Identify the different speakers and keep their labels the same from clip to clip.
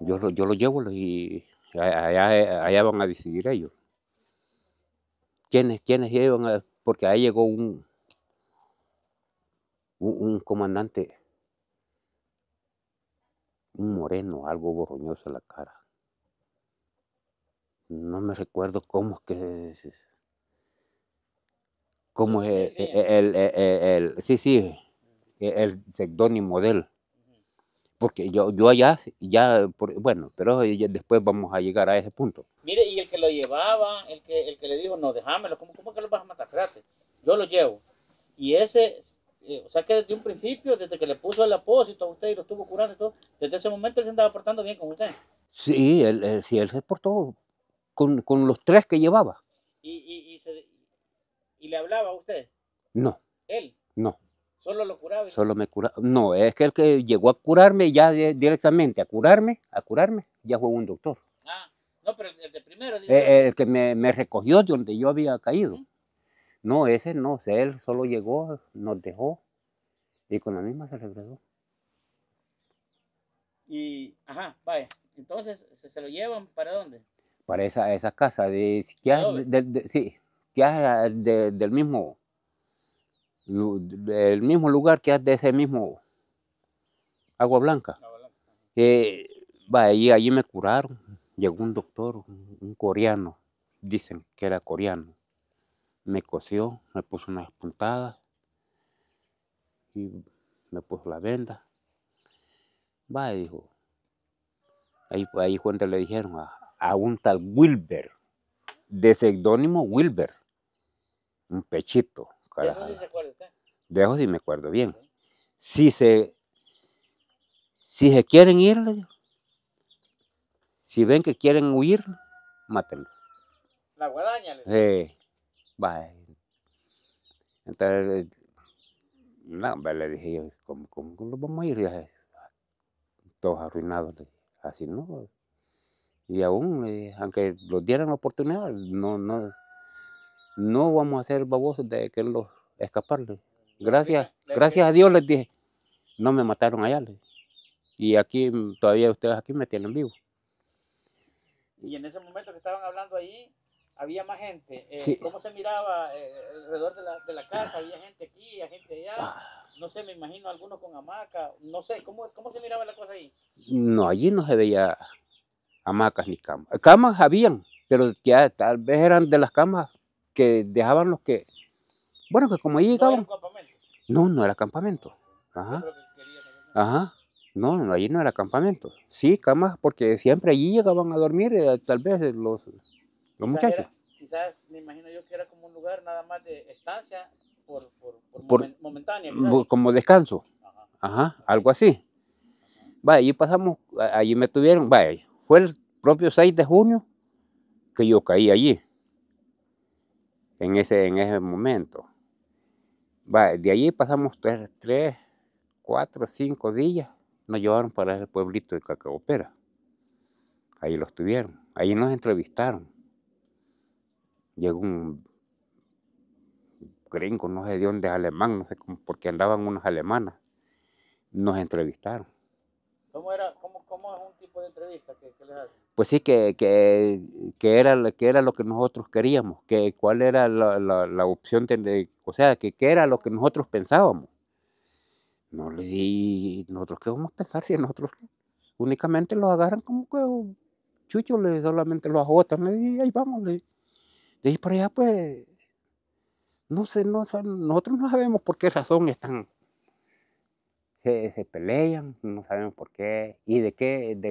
Speaker 1: Yo, yo lo llevo y allá, van a decidir ellos. ¿Quiénes, quiénes llevan? porque ahí llegó un, un, comandante, un moreno, algo borroñoso en la cara. No me recuerdo cómo que es, cómo es el, sí, sí, el seudónimo de él. Porque yo, yo allá, ya, bueno, pero después vamos a llegar a ese punto.
Speaker 2: Mire, y el que lo llevaba, el que, el que le dijo, no, déjamelo, ¿cómo, cómo que lo vas a matar? Espérate, yo lo llevo. Y ese, eh, o sea que desde un principio, desde que le puso el apósito a usted y lo estuvo curando y todo, desde ese momento él se andaba portando bien con usted.
Speaker 1: Sí, él, sí, él se portó con, los tres que llevaba.
Speaker 2: ¿Y, ¿Y le hablaba a usted?
Speaker 1: No. ¿Él? No.
Speaker 2: ¿Solo lo curaba? Solo
Speaker 1: me curaba. No, es que el que llegó a curarme ya directamente, a curarme, a curarme, ya fue un doctor. Ah, no, pero el de primero. Eh, eh, el que me, recogió de donde yo había caído. No, ese no, él solo llegó, nos dejó y con la misma se regresó.
Speaker 2: Y, ajá, vaya, entonces se, lo llevan para dónde?
Speaker 1: Para esa, casa de, de, del mismo el mismo lugar que hace de ese mismo Agua Blanca. va y allí me curaron. Llegó un doctor, un coreano, dicen que era coreano. Me cosió, me puso unas puntadas y me puso la venda. Va, dijo. Ahí, ahí cuando le dijeron a, un tal Wilber, de seudónimo Wilber, un pechito. carajo. Dejo si me acuerdo bien. Si se, si se quieren ir, si ven que quieren huir, mátenlo.
Speaker 2: La guadaña.
Speaker 1: Sí. va, Entonces, no, le dije yo, ¿cómo, cómo, vamos a ir? Todos arruinados. Así no. Y aún, aunque los dieran la oportunidad, no, no, no vamos a ser babosos de que los escaparle. Gracias, gracias a Dios les dije, no me mataron allá. Y aquí, mm, todavía ustedes aquí me tienen vivo.
Speaker 2: Y en ese momento que estaban hablando ahí, había más gente. Eh, ¿Cómo se miraba eh, alrededor de la, casa? Había gente aquí, había gente allá. Ah. No sé, me imagino algunos con hamaca. No sé, ¿cómo, se miraba la cosa ahí?
Speaker 1: No, allí no se veía hamacas ni camas. Camas habían, pero ya tal vez eran de las camas que dejaban los que... Bueno, que como allí llegaban... No, no era campamento. Ajá. Ajá. No, no, allí no era campamento. Sí, camas, porque siempre allí llegaban a dormir, eh, tal vez eh, los, los muchachos.
Speaker 2: quizás me imagino yo que era como un lugar nada más de estancia por, por,
Speaker 1: momentánea. Mm, como descanso. Ajá, algo así. va, allí pasamos, allí me tuvieron, vaya, fue el propio 6 de junio que yo caí allí, en ese, en ese momento de allí pasamos tres, cuatro, cinco días. Nos llevaron para el pueblito de Cacaopera. Ahí los tuvieron. Ahí nos entrevistaron. Llegó un gringo, no sé de dónde, alemán, no sé cómo, porque andaban unas alemanas. Nos entrevistaron. ¿Cómo era, entrevista que, Pues sí, que, que, era, que era lo que nosotros queríamos, que cuál era la, la, opción, de, o sea, que qué era lo que nosotros pensábamos. No le di, nosotros qué vamos a pensar si nosotros únicamente lo agarran como que chucho, le solamente lo agotan, le di ahí vamos, le dije, por allá pues, no sé, no, nosotros no sabemos por qué razón están se, pelean, no sabemos por qué y de qué, de,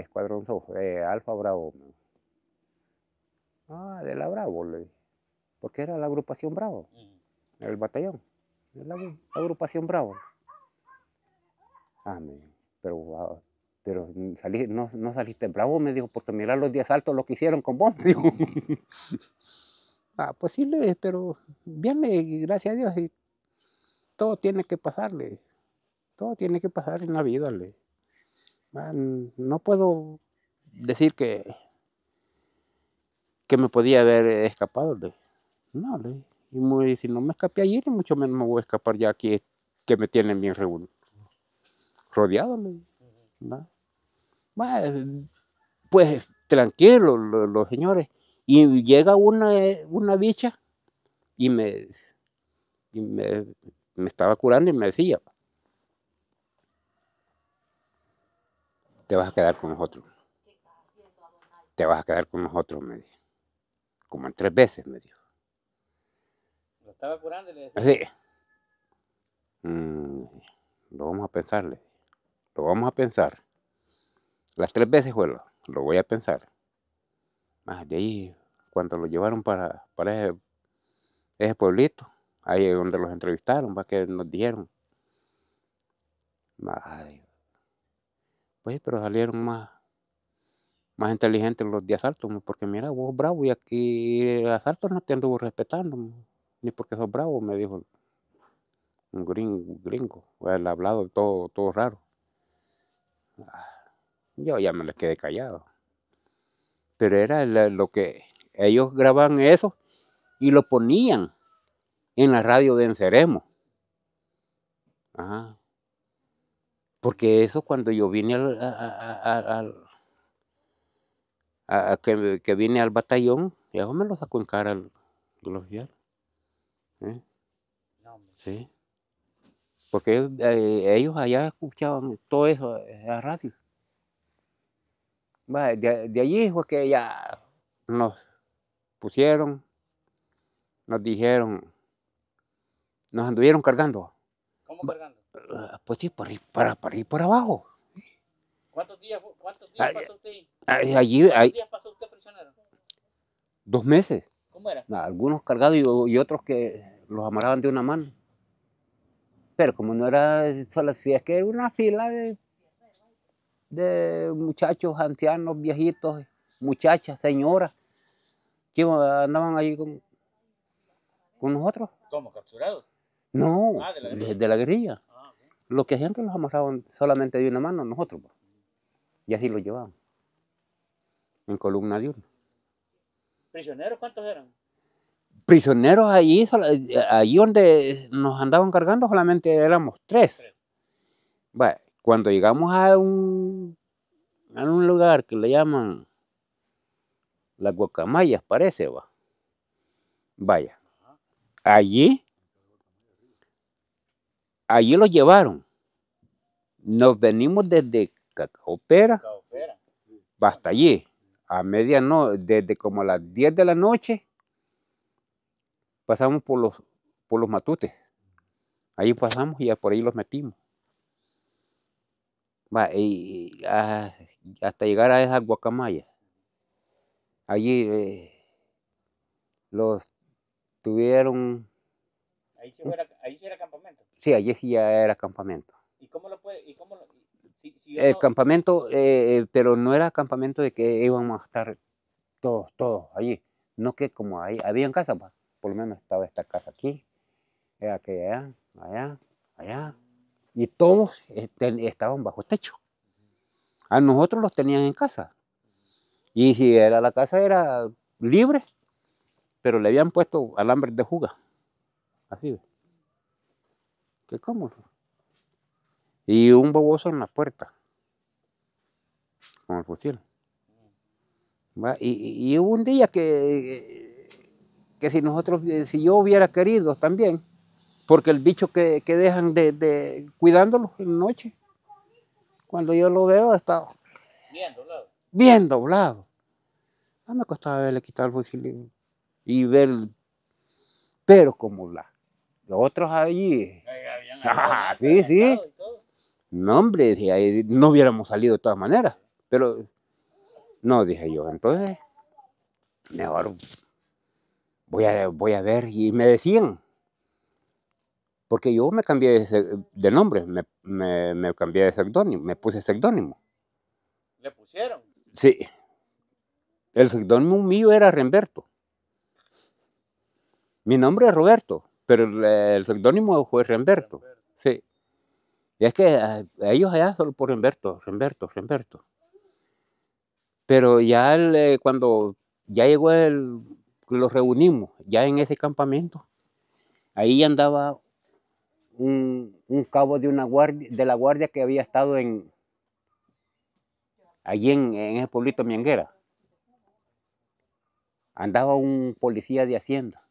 Speaker 1: escuadrón Alfa Bravo. Ah, de la Bravo, porque era la agrupación Bravo, el batallón, la, agrupación Bravo. Ah, me, pero, pero no, no, saliste bravo, me dijo, porque mira los días altos lo que hicieron con vos, ah, pues sí, pero bien, gracias a Dios, todo tiene que pasarle. Todo tiene que pasar en la vida. Le. No puedo decir que, que me podía haber escapado. No, le. Y muy, si no me escapé ayer, mucho menos me voy a escapar ya aquí, que me tienen bien rodeado. pues tranquilo, los, señores. Y llega una, una bicha y me, y me me estaba curando y me decía, te vas a quedar con nosotros. Te vas a quedar con nosotros, me dijo. Como en tres veces, me dijo. ¿Lo estaba curando? Le decía? Sí. Mm, lo vamos a pensarle. Lo vamos a pensar. Las tres veces, bueno, lo voy a pensar. de ahí, cuando lo llevaron para, ese pueblito, Ahí es donde los entrevistaron, va que nos dieron. Madre. Pues, pero salieron más, más inteligentes los de asalto, porque mira, vos bravo y aquí el asalto no te anduvo respetando, ni porque sos bravo, me dijo un gringo, gringo el hablado todo, todo raro. Ah, yo ya me les quedé callado. Pero era lo que ellos grababan eso y lo ponían en la radio de ENSEREMO ah. Porque eso cuando yo vine al, que, vine al batallón, ya me lo sacó en cara el, ¿eh? Porque eh, ellos allá escuchaban todo eso la eh, radio. De, de, allí fue que ya nos pusieron, nos dijeron, nos anduvieron cargando. ¿Cómo cargando? Ah, pues sí, por ir para, ir por abajo.
Speaker 2: ¿Cuántos días, pasó usted
Speaker 1: ahí? Ah, eh, ¿Cuántos días pasó usted prisionero? Dos meses. ¿Cómo era? Ah, algunos cargados y, otros que los amarraban de una mano. Pero como no era solo es que era una fila de, muchachos, ancianos, viejitos, muchachas, señoras, que andaban allí con, con nosotros.
Speaker 2: ¿Cómo? ¿Capturados?
Speaker 1: No, ah, de, la guerrilla. Lo que ah, Los que antes los solamente de una mano, nosotros. Pues. Y así lo llevaban. En columna de uno.
Speaker 2: ¿Prisioneros cuántos eran?
Speaker 1: Prisioneros allí, allí eh, donde nos andaban cargando solamente éramos tres. Bueno, cuando llegamos a un, a un lugar que le llaman las guacamayas, parece, va. Vaya. Allí allí los llevaron. Nos venimos desde Cacaopera hasta allí, a medianoche, desde como a las 10 de la noche, pasamos por los, por los matutes. Allí pasamos y por ahí los metimos. Ah, hasta llegar a esa guacamaya. Allí eh, los tuvieron...
Speaker 2: Ahí se, ahí
Speaker 1: Sí, allí sí ya era campamento. ¿Y cómo lo puede...? el campamento, eh, eh, pero no era campamento de que íbamos a estar todos, todos allí. No que como ahí, había en casa, pues, por lo menos estaba esta casa aquí, era que allá, allá, allá. Y todos eh, estaban bajo techo. A nosotros los tenían en casa. Y si era la casa era libre, pero le habían puesto alambres de juga. Así. ¿Qué cómo? Y un boboso en la puerta, con el fusil. Y, un día que, que si nosotros, eh, si yo hubiera querido también, porque el bicho que, dejan de, de cuidándolo en noche, cuando yo lo veo está bien doblado. Bien doblado. No ah, me costaba verle quitar el fusil y ver, pero como la, los otros allí sí, este, sí. No, hombre, no hubiéramos salido de todas maneras. Pero, no, dije yo, entonces, mejor voy a, voy a ver. Y me decían, porque yo me cambié de, nombre, me, me, cambié de seudónimo, me puse seudónimo.
Speaker 2: ¿Le pusieron?
Speaker 1: Sí. El seudónimo mío era Remberto. Mi nombre es Roberto. Pero el, eh, seudónimo fue Remberto. Sí. Y es que eh, ellos allá solo por Remberto, Remberto, Remberto. Pero ya eh, cuando ya llegó el, los reunimos, ya en ese campamento, ahí andaba un, cabo de, una guardia, de la guardia que había estado en, allí en, el ese pueblito Mianguera. Andaba un policía de Hacienda.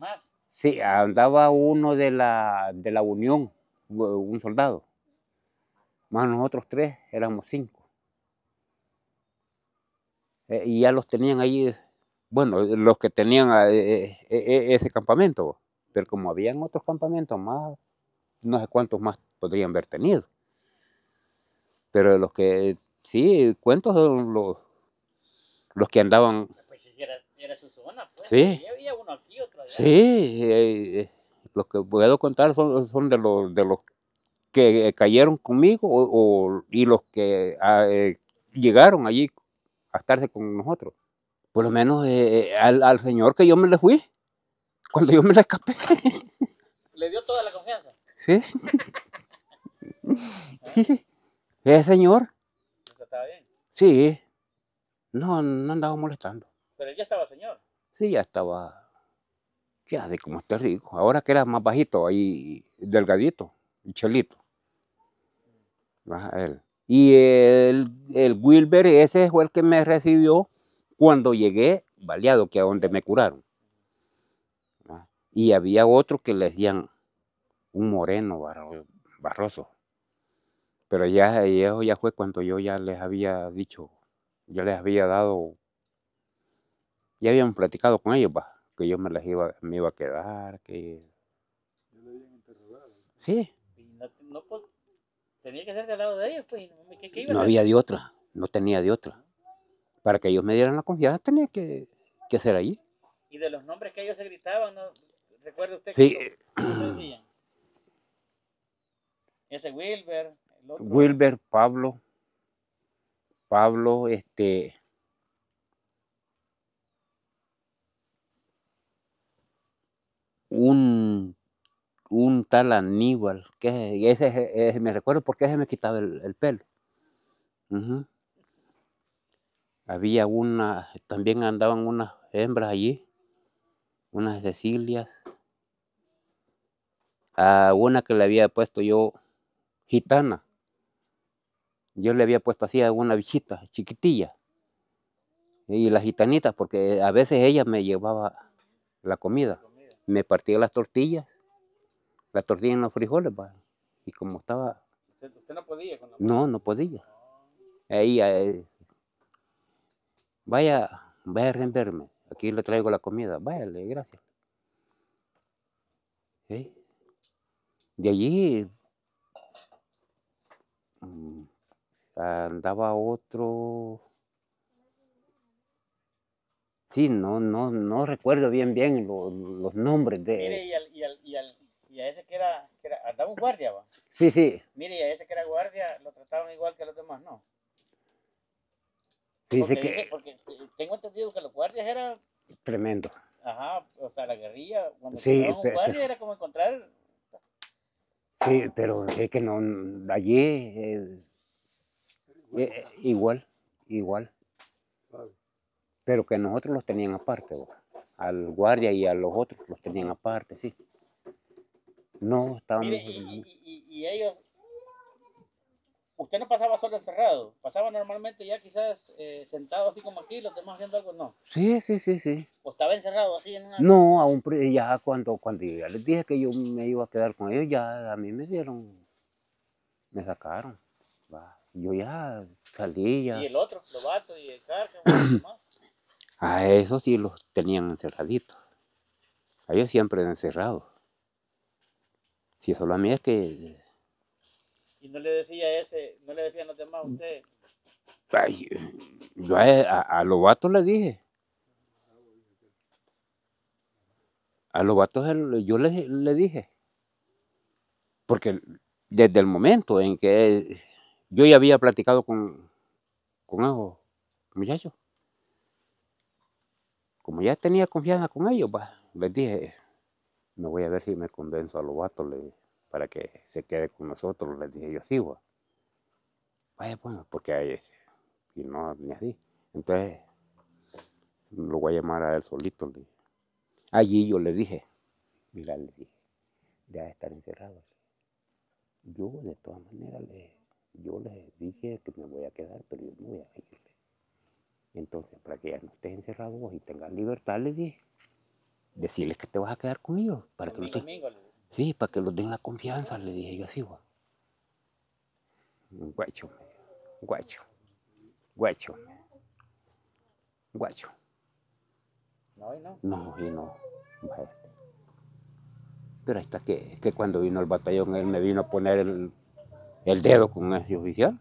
Speaker 1: más? Sí, andaba uno de la, de la Unión, un soldado. Más nosotros tres, éramos cinco. Eh, y ya los tenían ahí, bueno, los que tenían ah, e, e, e, ese campamento. Pues. Pero como habían otros campamentos más, no sé cuántos más podrían haber tenido. Pero de los que, sí, cuentos los, los que andaban...
Speaker 2: Pues era su zona, pues, Sí. Sí,
Speaker 1: eh, los que puedo contar son, de, los, de los que eh, cayeron conmigo o, y los que ah, eh, llegaron allí a estarse con nosotros. Por lo menos al, señor que yo me le fui, cuando yo me le escapé. ¿Le dio toda la confianza? Sí. El señor? Pues, sí. No, no andaba molestando. Pero ya estaba señor. Sí, ya estaba. Ya, de como esté rico. Ahora que era más bajito, ahí delgadito, chelito. Y el, el Wilber, ese fue el que me recibió cuando llegué baleado, que a donde me curaron. Y había otro que les decían un moreno barroso. Pero ya, eso ya fue cuando yo ya les había dicho, yo les había dado ya habían platicado con ellos, pues, que yo me las iba, me iba a quedar, que... Sí.
Speaker 2: Y no, pues, tenía que ser de lado de ellos, pues, no había de otra,
Speaker 1: no tenía de otra. Para que ellos me dieran la confianza tenía que, que ser allí.
Speaker 2: Y de los nombres que ellos se gritaban, ¿no? ¿recuerda usted sí. que Ese Wilber,
Speaker 1: el otro... Wilber, Pablo, Pablo, este... un, tal Aníbal, que ese, me recuerdo porque ese me quitaba el, pelo. Había una, también andaban unas hembras allí, unas Cecilias. A una que le había puesto yo gitana. Yo le había puesto así alguna una bichita chiquitilla. Y las gitanitas, porque a veces ella me llevaba la comida me partía las tortillas, las tortillas en los frijoles, pues. y como estaba... ¿Usted no podía? No, no podía. Ahí, eh, vaya, vaya a verme, aquí le traigo la comida, váyale, gracias. ¿Eh? De allí mm, andaba otro Sí, no, no, no recuerdo bien bien los, nombres de... Mire,
Speaker 2: y, y, a ese que era, que era andaba un guardia, va. Sí, sí. Mire, y a ese que era guardia lo trataban igual que los demás, ¿no? Dice que... porque tengo entendido que los guardias eran... Tremendo. Ajá, o sea, la guerrilla, cuando sí, un guardia era como encontrar...
Speaker 1: Sí, pero es que no, allí... Eh, eh, igual, igual pero que nosotros los tenían aparte, al guardia y a los otros los tenían aparte, sí. No, estábamos... y,
Speaker 2: ellos... Usted no pasaba solo encerrado, pasaba normalmente ya quizás eh, sentado así como aquí, los demás haciendo algo, ¿no?
Speaker 1: Sí, sí, sí, sí.
Speaker 2: ¿O estaba encerrado así en una... No, aún
Speaker 1: ya cuando, cuando yo ya les dije que yo me iba a quedar con ellos, ya a mí me dieron, me sacaron. Yo ya salí, ya... ¿Y el otro, vato y el Carca, A esos sí los tenían encerraditos. A ellos siempre encerrados. Si solo a mí es que... ¿Y no
Speaker 2: le decía ese, no le decían los demás mm. a usted?
Speaker 1: yo a, los vatos les dije. A los vatos yo les dije. Porque desde el momento en que yo ya había platicado con, con esos muchachos como ya tenía confianza con ellos, les dije, me voy a ver si me convenzo a los vatos para que se quede con nosotros, les dije yo sí, Vaya, bueno, pues, porque ahí ese. Y no, ni así. Entonces, lo voy a llamar a él solito. Allí yo le dije, mira, le dije, ya estar encerrado. Yo, de todas maneras, yo les dije que me voy a quedar, pero yo no voy a ir entonces, para que ya no estés encerrado vos y tengas libertad, le dije, decirles que te vas a quedar conmigo. Para que los sí, para que los den la confianza, le dije yo así, Guacho, guacho, guacho, guacho. No, y no. No, y no. Pero hasta que, que cuando vino el batallón, él me vino a poner el, el dedo con ese oficial.